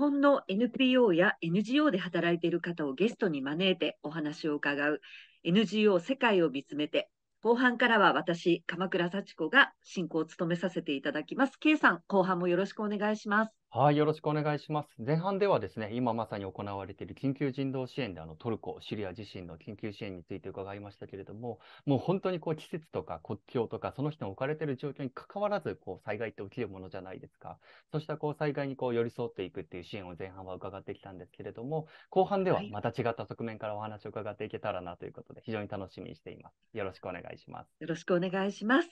本の NPO や NGO で働いている方をゲストに招いてお話を伺う NGO 世界を見つめて後半からは私鎌倉幸子が進行を務めさせていただきます K さん後半もよろしくお願いしますはい、よろしくお願いします。前半ではですね、今まさに行われている緊急人道支援で、あのトルコ、シリア自身の緊急支援について伺いましたけれども、もう本当にこう季節とか国境とか、その人の置かれている状況にかかわらず、こう災害って起きるものじゃないですか。そうしたこう災害にこう寄り添っていくっていう支援を前半は伺ってきたんですけれども、後半ではまた違った側面からお話を伺っていけたらなということで、非常に楽しみにしています。よろしくお願いします。よろしくお願いします。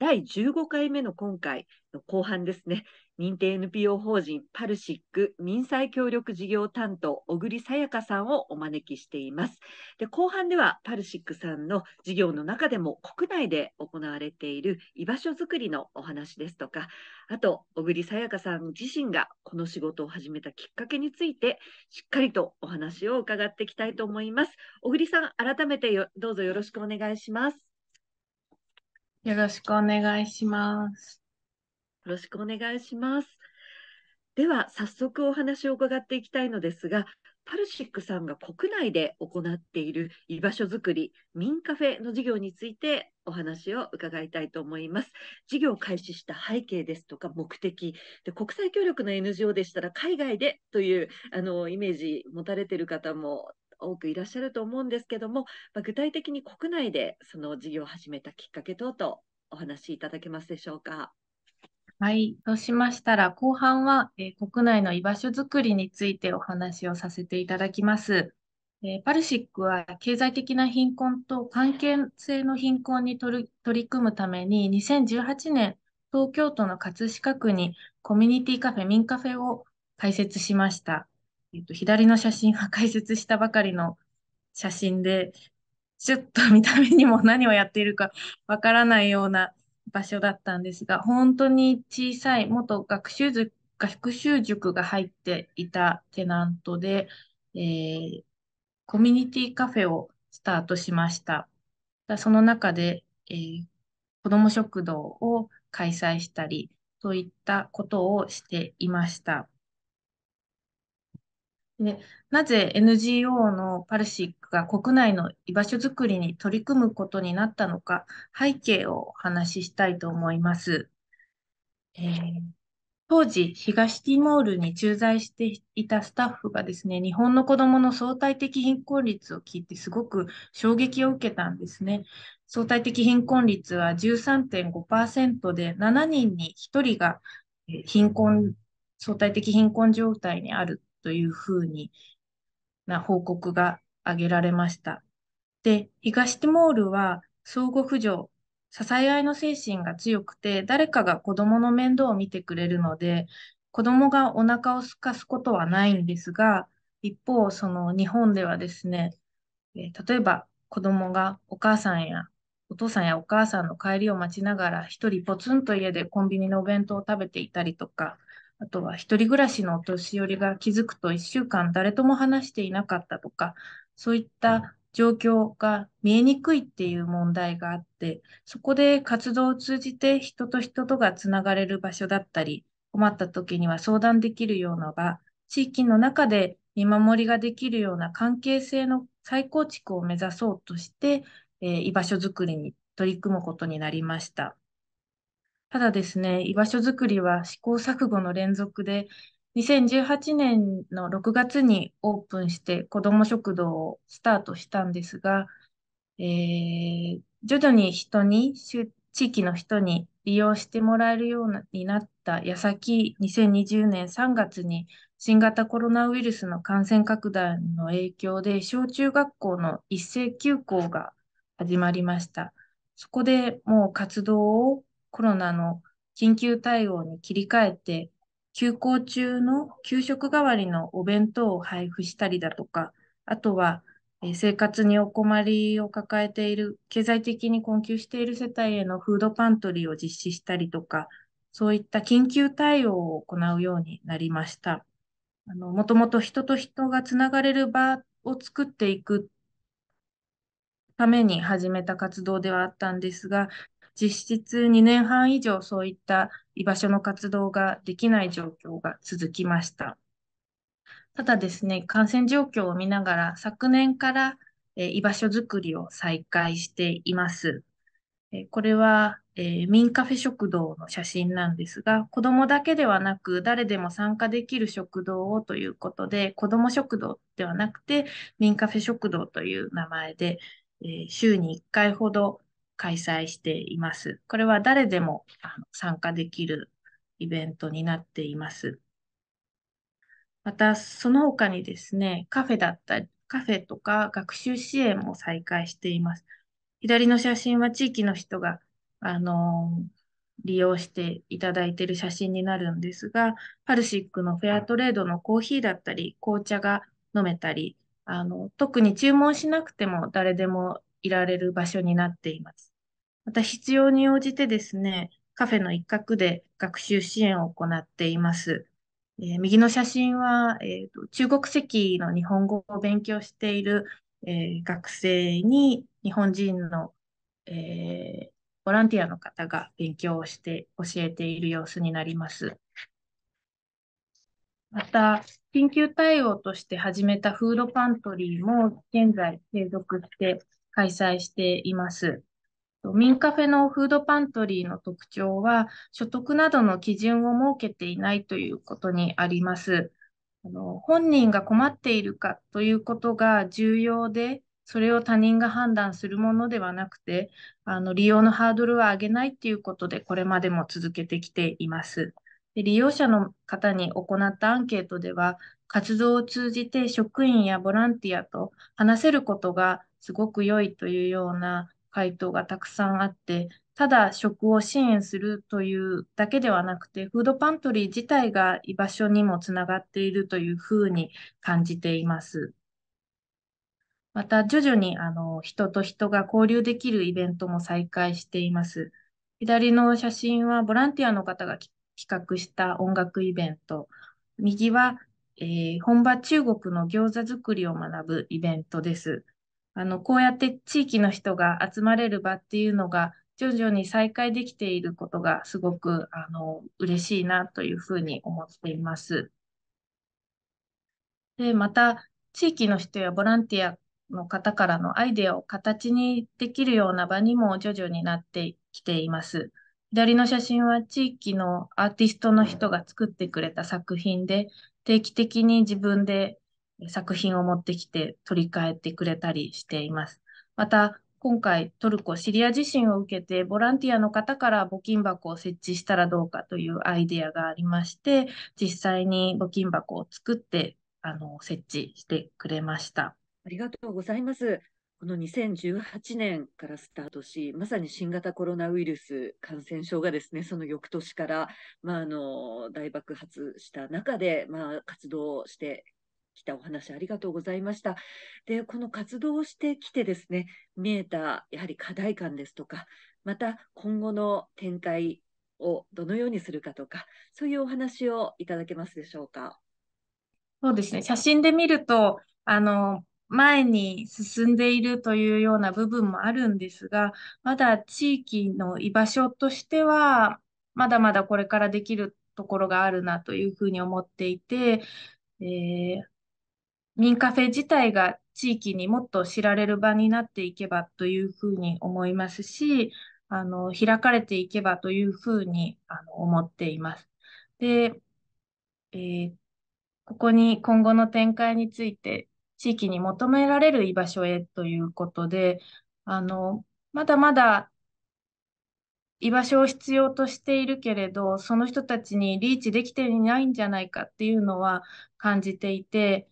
第15回目の今回の後半ですね、認定 NPO 法人パルシック民債協力事業担当、小栗さやかさんをお招きしています。で後半では、パルシックさんの事業の中でも国内で行われている居場所づくりのお話ですとか、あと、小栗さやかさん自身がこの仕事を始めたきっかけについて、しっかりとお話を伺っていきたいと思います。小栗さん、改めてどうぞよろしくお願いします。よろしくお願いします。よろしくお願いします。では、早速お話を伺っていきたいのですが、パルシックさんが国内で行っている居場所づくり、民カフェの事業についてお話を伺いたいと思います。事業開始した背景ですとか目的で、国際協力の NGO でしたら海外でというあのイメージ持たれている方も多くいらっしゃると思うんですけども、まあ、具体的に国内でその事業を始めたきっかけ等とお話しいただけますでしょうか。はい。そうしましたら、後半は、えー、国内の居場所づくりについてお話をさせていただきます。えー、パルシックは経済的な貧困と関係性の貧困に取り組むために2018年東京都の葛飾区にコミュニティカフェ、民カフェを開設しました。えっと、左の写真は解説したばかりの写真で、ちょっと見た目にも何をやっているかわからないような場所だったんですが、本当に小さい元学習塾学習塾が入っていたテナントで、えー、コミュニティカフェをスタートしました。その中で、えー、子ども食堂を開催したりといったことをしていました。で、なぜ NGO のパルシックが国内の居場所づくりに取り組むことになったのか、背景をお話ししたいと思います。えー、当時、東ティモールに駐在していたスタッフがですね、日本の子供の相対的貧困率を聞いてすごく衝撃を受けたんですね。相対的貧困率は13.5%で、7人に1人が貧困、相対的貧困状態にあるというふうにな報告が挙げられました。で、東ティモールは相互扶助、支え合いの精神が強くて、誰かが子供の面倒を見てくれるので、子供がお腹を空かすことはないんですが、一方、その日本ではですね、え例えば子供がお母さんやお父さんやお母さんの帰りを待ちながら一人ポツンと家でコンビニのお弁当を食べていたりとか、あとは一人暮らしのお年寄りが気づくと1週間誰とも話していなかったとか、そういった状況が見えにくいっていう問題があって、そこで活動を通じて人と人とがつながれる場所だったり、困った時には相談できるような場、地域の中で見守りができるような関係性の再構築を目指そうとして、えー、居場所づくりに取り組むことになりました。ただですね、居場所づくりは試行錯誤の連続で、2018年の6月にオープンして子ども食堂をスタートしたんですが、えー、徐々に人に、地域の人に利用してもらえるようになった矢先、2020年3月に新型コロナウイルスの感染拡大の影響で、小中学校の一斉休校が始まりました。そこでもう活動をコロナの緊急対応に切り替えて、休校中の給食代わりのお弁当を配布したりだとか、あとは生活にお困りを抱えている、経済的に困窮している世帯へのフードパントリーを実施したりとか、そういった緊急対応を行うようになりました。あのもともと人と人がつながれる場を作っていくために始めた活動ではあったんですが、実質2年半以上そういった居場所の活動ができない状況が続きました。ただですね、感染状況を見ながら昨年から居場所づくりを再開しています。これは、えー、民カフェ食堂の写真なんですが、子どもだけではなく、誰でも参加できる食堂をということで、子ども食堂ではなくて、民カフェ食堂という名前で、えー、週に1回ほど開催しています。これは誰でもあの参加できるイベントになっています。また、その他にですね、カフェだったり、カフェとか学習支援も再開しています。左の写真は地域の人が、あの利用していただいている写真になるんですが、パルシックのフェアトレードのコーヒーだったり、紅茶が飲めたり、あの特に注文しなくても誰でもいられる場所になっています。また必要に応じてですね、カフェの一角で学習支援を行っています。えー、右の写真は、えーと、中国籍の日本語を勉強している、えー、学生に日本人の、えー、ボランティアの方が勉強をして教えている様子になります。また、緊急対応として始めたフードパントリーも現在継続して開催しています。民カフェのフードパントリーの特徴は、所得などの基準を設けていないということにあります。あの本人が困っているかということが重要で、それを他人が判断するものではなくて、あの利用のハードルは上げないということで、これまでも続けてきています。で利用者の方に行ったアンケートでは、活動を通じて職員やボランティアと話せることがすごく良いというような回答がたくさんあって、ただ食を支援するというだけではなくて、フードパントリー自体が居場所にもつながっているというふうに感じています。また徐々にあの人と人が交流できるイベントも再開しています。左の写真はボランティアの方が企画した音楽イベント。右は、えー、本場中国の餃子作りを学ぶイベントです。あのこうやって地域の人が集まれる場っていうのが徐々に再開できていることがすごくあの嬉しいなというふうに思っています。でまた地域の人やボランティアの方からのアイデアを形にできるような場にも徐々になってきています。左の写真は地域のアーティストの人が作ってくれた作品で定期的に自分で作品を持ってきて取り替えてくれたりしています。また、今回トルコ・シリア地震を受けてボランティアの方から募金箱を設置したらどうかというアイデアがありまして実際に募金箱を作ってあの設置してくれましたありがとうございますこの2018年からスタートしまさに新型コロナウイルス感染症がですねその翌年から、まあ、あの大爆発した中で、まあ、活動してきたお話ありがとうございました。で、この活動をしてきてですね、見えたやはり課題感ですとか、また今後の展開をどのようにするかとか、そういうお話をいただけますでしょうか。そうですね、写真で見ると、あの、前に進んでいるというような部分もあるんですが、まだ地域の居場所としては、まだまだこれからできるところがあるなというふうに思っていて、えー、民カフェ自体が地域にもっと知られる場になっていけばというふうに思いますし、あの開かれていけばというふうにあの思っています。で、えー、ここに今後の展開について、地域に求められる居場所へということで、あのまだまだ居場所を必要としているけれど、その人たちにリーチできていないんじゃないかっていうのは感じていて、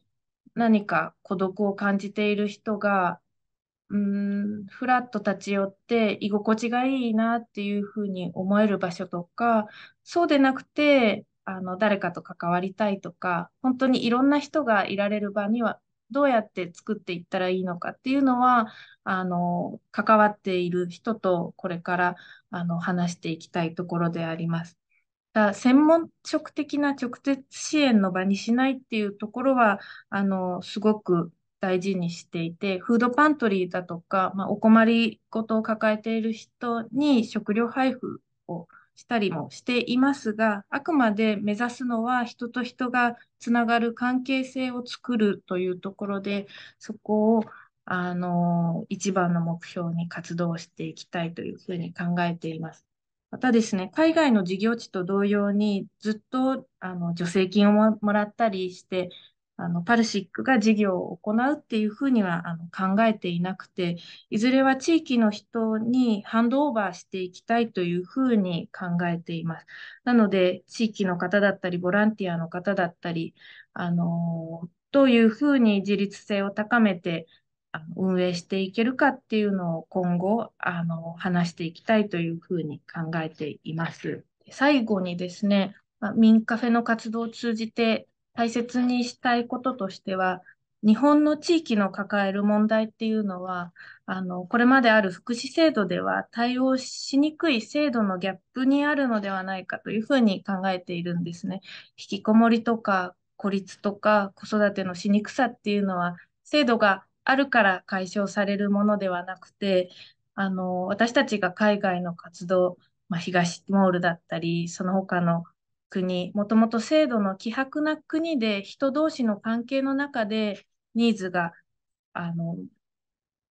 何か孤独を感じている人が、うん、ふらっと立ち寄って居心地がいいなっていうふうに思える場所とか、そうでなくて、あの、誰かと関わりたいとか、本当にいろんな人がいられる場には、どうやって作っていったらいいのかっていうのは、あの、関わっている人とこれから、あの、話していきたいところであります。専門職的な直接支援の場にしないっていうところは、あの、すごく大事にしていて、フードパントリーだとか、まあ、お困りごとを抱えている人に食料配布をしたりもしていますが、あくまで目指すのは人と人がつながる関係性を作るというところで、そこをあの一番の目標に活動していきたいというふうに考えています。またですね、海外の事業地と同様に、ずっとあの助成金をもらったりして、あのパルシックが事業を行うっていうふうにはあの考えていなくて、いずれは地域の人にハンドオーバーしていきたいというふうに考えています。なので、地域の方だったり、ボランティアの方だったり、あのどういうふうに自立性を高めて、運営していけるかっていうのを今後あの話していきたいというふうに考えています。最後にですね、まあ、民カフェの活動を通じて大切にしたいこととしては、日本の地域の抱える問題っていうのは、あの、これまである福祉制度では対応しにくい制度のギャップにあるのではないかというふうに考えているんですね。引きこもりとか孤立とか子育てのしにくさっていうのは、制度があるから解消されるものではなくて、あの、私たちが海外の活動、まあ、東モールだったり、その他の国、もともと制度の希薄な国で人同士の関係の中でニーズがあの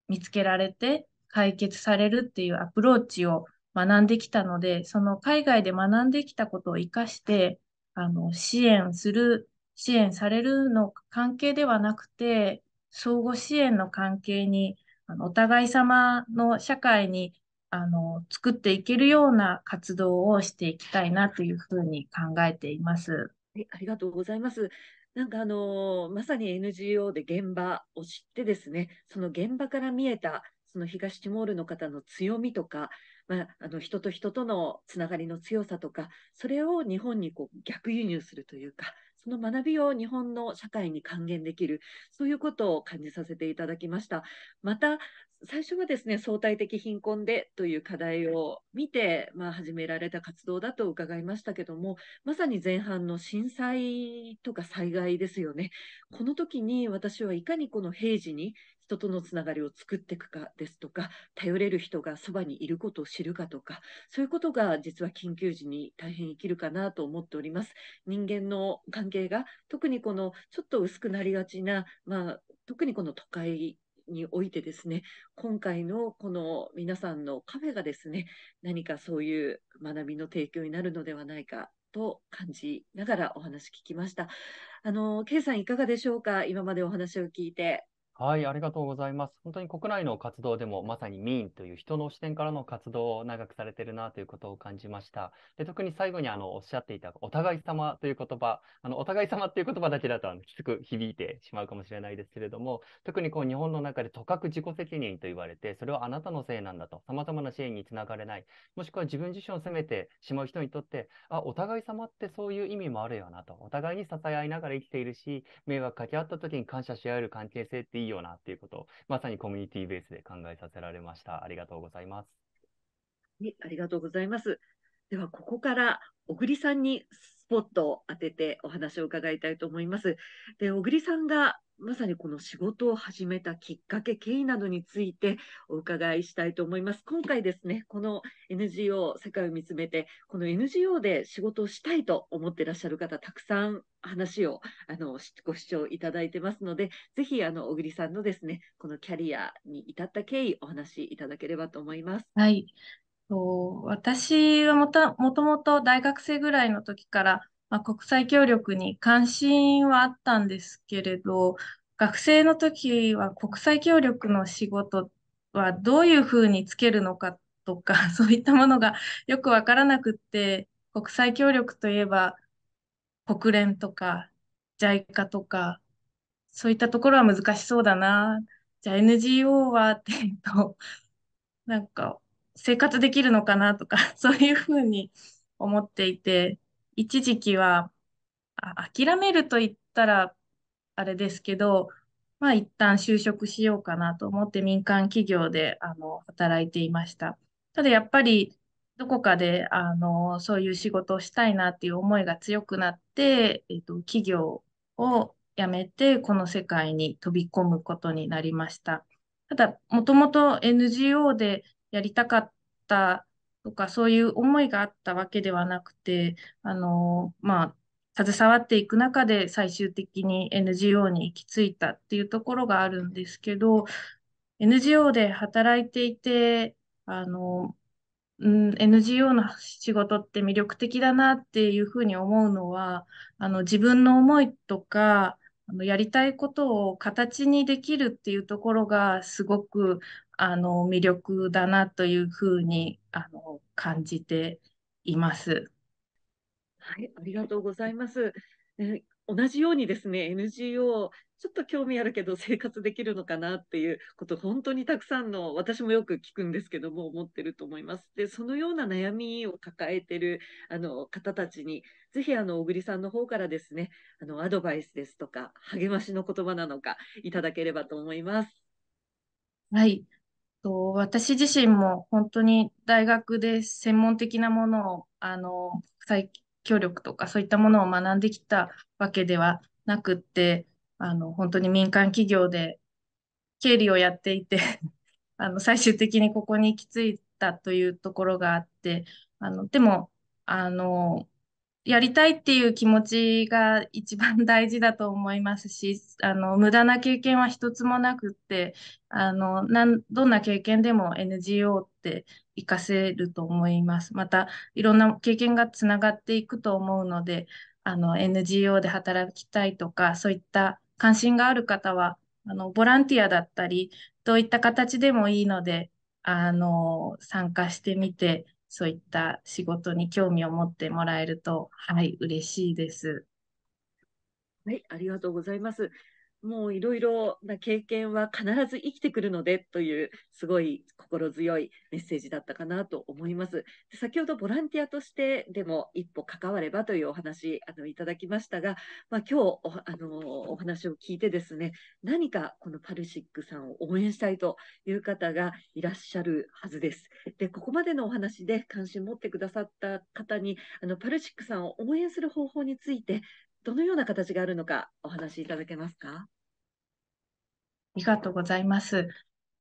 見つけられて解決されるっていうアプローチを学んできたので、その海外で学んできたことを生かして、あの支援する、支援されるの関係ではなくて、相互支援の関係に、あのお互い様の社会にあの作っていけるような活動をしていきたいなというふうに考えています。ありがとうございます。なんかあのまさに NGO で現場を知ってですね、その現場から見えたその東ティモールの方の強みとか、まあ、あの人と人とのつながりの強さとか、それを日本にこう逆輸入するというか、その学びを日本の社会に還元できる、そういうことを感じさせていただきました。また、最初はですね、相対的貧困でという課題を見て、まあ、始められた活動だと伺いましたけども、まさに前半の震災とか災害ですよね。この時に私はいかにこの平時に人とのつながりを作っていくかですとか頼れる人がそばにいることを知るかとかそういうことが実は緊急時に大変生きるかなと思っております人間の関係が特にこのちょっと薄くなりがちな、まあ、特にこの都会においてですね今回のこの皆さんのカフェがですね何かそういう学びの提供になるのではないかと感じながらお話聞きました。あの、K さんいかがでしょうか今までお話を聞いて。はい、ありがとうございます。本当に国内の活動でもまさに民ンという人の視点からの活動を長くされてるなということを感じました。で特に最後にあのおっしゃっていたお互い様という言葉、あのお互い様という言葉だけだときつく響いてしまうかもしれないですけれども、特にこう日本の中でとかく自己責任と言われて、それはあなたのせいなんだと、様々な支援につながれない、もしくは自分自身を責めてしまう人にとって、あ、お互い様ってそういう意味もあるよなと、お互いに支え合いながら生きているし、迷惑かけ合った時に感謝し合える関係性っていいいよなっていうことまさにコミュニティベースで考えさせられました。ありがとうございます。ありがとうございます。では、ここから小栗さんにポットを当ててお話を伺いたいと思います。で、小栗さんがまさにこの仕事を始めたきっかけ、経緯などについてお伺いしたいと思います。今回ですね、この NGO、世界を見つめて、この NGO で仕事をしたいと思ってらっしゃる方、たくさん話をあのご視聴いただいてますので、ぜひあの小栗さんのですね、このキャリアに至った経緯、お話しいただければと思います。はい。私はもともともと大学生ぐらいの時から、まあ、国際協力に関心はあったんですけれど学生の時は国際協力の仕事はどういうふうにつけるのかとか そういったものがよくわからなくって国際協力といえば国連とか JICA とかそういったところは難しそうだなじゃあ NGO は ってうとなんか生活できるのかなとか、そういうふうに思っていて、一時期は、あ諦めると言ったらあれですけど、まあ一旦就職しようかなと思って民間企業であの働いていました。ただやっぱりどこかであのそういう仕事をしたいなっていう思いが強くなって、えっと、企業を辞めてこの世界に飛び込むことになりました。ただもともと NGO でやりたかったとか、そういう思いがあったわけではなくて、あの、まあ、携わっていく中で最終的に NGO に行き着いたっていうところがあるんですけど、NGO で働いていて、あの、うん、NGO の仕事って魅力的だなっていうふうに思うのは、あの自分の思いとか、あのやりたいことを形にできるっていうところがすごくあの魅力だなというふうにあの感じています。はい、ありがとうございます。え同じようにですね NGO ちょっと興味あるけど生活できるのかなっていうこと本当にたくさんの私もよく聞くんですけども思ってると思います。でそのような悩みを抱えてるあの方たちにぜひあの小栗さんの方からですねあのアドバイスですとか励ましの言葉なのかいただければと思います。はい私自身も本当に大学で専門的なものを、あの、国際協力とかそういったものを学んできたわけではなくって、あの、本当に民間企業で経理をやっていて あの、最終的にここに行き着いたというところがあって、あの、でも、あの、やりたいっていう気持ちが一番大事だと思いますし、あの、無駄な経験は一つもなくって、あの、なん、どんな経験でも NGO って活かせると思います。また、いろんな経験がつながっていくと思うので、あの、NGO で働きたいとか、そういった関心がある方は、あの、ボランティアだったり、どういった形でもいいので、あの、参加してみて、そういった仕事に興味を持ってもらえると、はい、嬉しいです。はい、ありがとうございます。もういろいろな経験は必ず生きてくるのでというすごい心強いメッセージだったかなと思います。先ほどボランティアとしてでも一歩関わればというお話あのいただきましたが、まあ、今日おあのお話を聞いてですね何かこのパルシックさんを応援したいという方がいらっしゃるはずです。でここまでのお話で関心持ってくださった方にあのパルシックさんを応援する方法についてどのような形があるのかお話しいただけますか。ありがとうございます。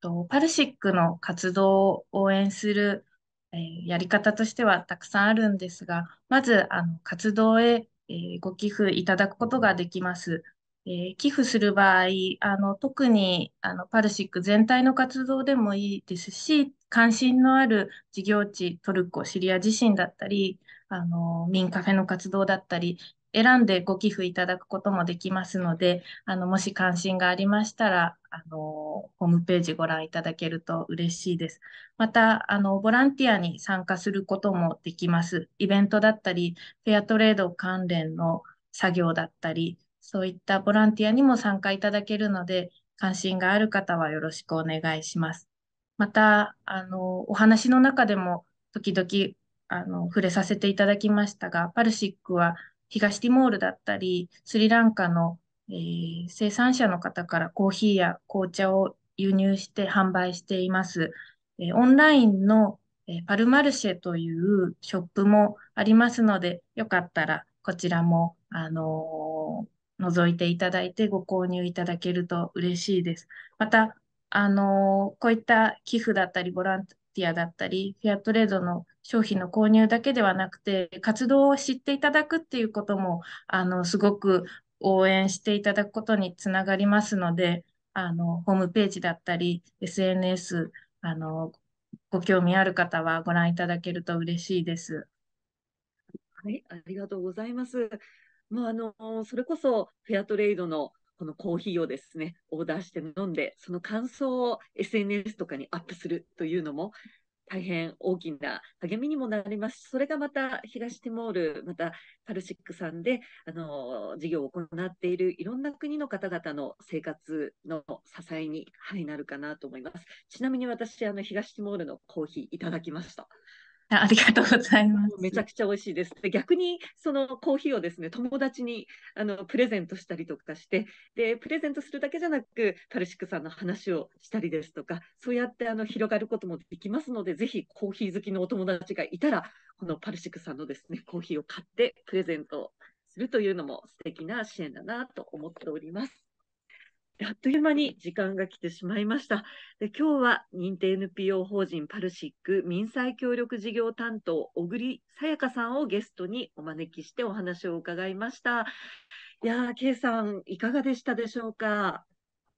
とパルシックの活動を応援する、えーやり方としてはたくさんあるんですが、まずあの活動へ、えーご寄付いただくことができます。えー寄付する場合、あの特にあのパルシック全体の活動でもいいですし、関心のある事業地、トルコ、シリア地震だったり、あの民カフェの活動だったり、選んでご寄付いただくこともできますので、あの、もし関心がありましたら、あの、ホームページご覧いただけると嬉しいです。また、あの、ボランティアに参加することもできます。イベントだったり、フェアトレード関連の作業だったり、そういったボランティアにも参加いただけるので、関心がある方はよろしくお願いします。また、あの、お話の中でも時々、あの、触れさせていただきましたが、パルシックは東ティモールだったり、スリランカの、えー、生産者の方からコーヒーや紅茶を輸入して販売しています。えー、オンラインの、えパルマルシェというショップもありますので、よかったらこちらも、あの覗いていただいてご購入いただけると嬉しいです。また、あのこういった寄付だったり、ボランティアだったり、フェアトレードの商品の購入だけではなくて、活動を知っていただくっていうことも、あの、すごく応援していただくことにつながりますので、あの、ホームページだったり、SNS、あの、ご興味ある方はご覧いただけると嬉しいです。はい、ありがとうございます。まあ、あの、それこそフェアトレードのこのコーヒーをですね、オーダーして飲んで、その感想を SNS とかにアップするというのも、大変大きな励みにもなります。それがまた東ティモール、またパルシックさんで、あの、事業を行っているいろんな国の方々の生活の支えに、はい、なるかなと思います。ちなみに私、あの、東ティモールのコーヒーいただきました。ありがとうございます。めちゃくちゃ美味しいです。で逆にそのコーヒーをですね友達にあのプレゼントしたりとかしてでプレゼントするだけじゃなくパルシックさんの話をしたりですとかそうやってあの広がることもできますのでぜひコーヒー好きのお友達がいたらこのパルシックさんのですねコーヒーを買ってプレゼントするというのも素敵な支援だなと思っております。あっという間に時間が来てしまいました。で今日は認定 NPO 法人パルシック民際協力事業担当小栗さやかさんをゲストにお招きしてお話を伺いました。いやー、K さんいかがでしたでしょうか。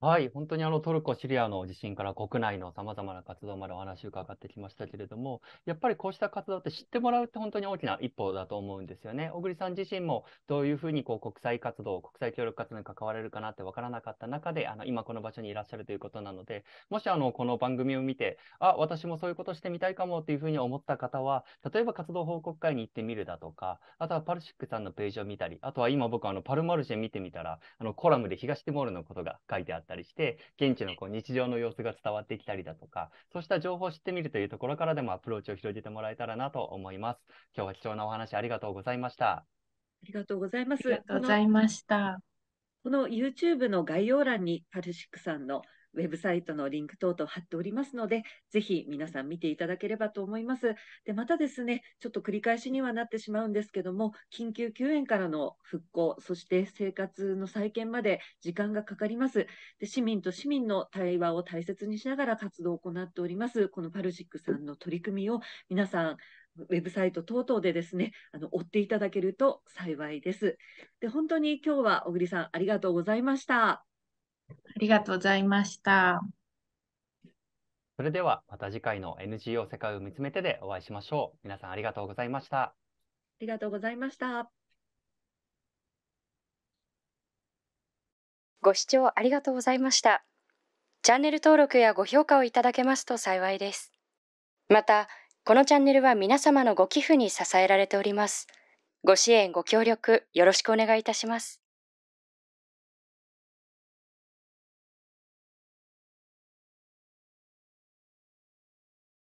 はい、本当にあのトルコ・シリアの地震から国内のさまざまな活動までお話を伺ってきましたけれども、やっぱりこうした活動って知ってもらうって本当に大きな一歩だと思うんですよね。小栗さん自身もどういうふうにこう国際活動、国際協力活動に関われるかなって分からなかった中で、あの今この場所にいらっしゃるということなので、もしあのこの番組を見て、あ、私もそういうことしてみたいかもっていうふうに思った方は、例えば活動報告会に行ってみるだとか、あとはパルシックさんのページを見たり、あとは今僕あのパルマルシェ見てみたら、あのコラムで東ティモールのことが書いてあって、ったりして、現地のこう日常の様子が伝わってきたりだとか、そうした情報を知ってみるというところからでもアプローチを広げてもらえたらなと思います。今日は貴重なお話ありがとうございました。ありがとうございます。ありがとうございました。この YouTube の概要欄にパルシックさんのウェブサイトのリンク等々貼っておりますので、ぜひ皆さん見ていただければと思います。で、またですね、ちょっと繰り返しにはなってしまうんですけども、緊急救援からの復興、そして生活の再建まで時間がかかります。で、市民と市民の対話を大切にしながら活動を行っております、このパルシックさんの取り組みを皆さん、ウェブサイト等々でですね、あの追っていただけると幸いです。で、本当に今日は小栗さんありがとうございました。ありがとうございました。それではまた次回の NGO 世界を見つめてでお会いしましょう。皆さんありがとうございました。ありがとうございました。ご視聴ありがとうございました。チャンネル登録やご評価をいただけますと幸いです。また、このチャンネルは皆様のご寄付に支えられております。ご支援、ご協力、よろしくお願いいたします。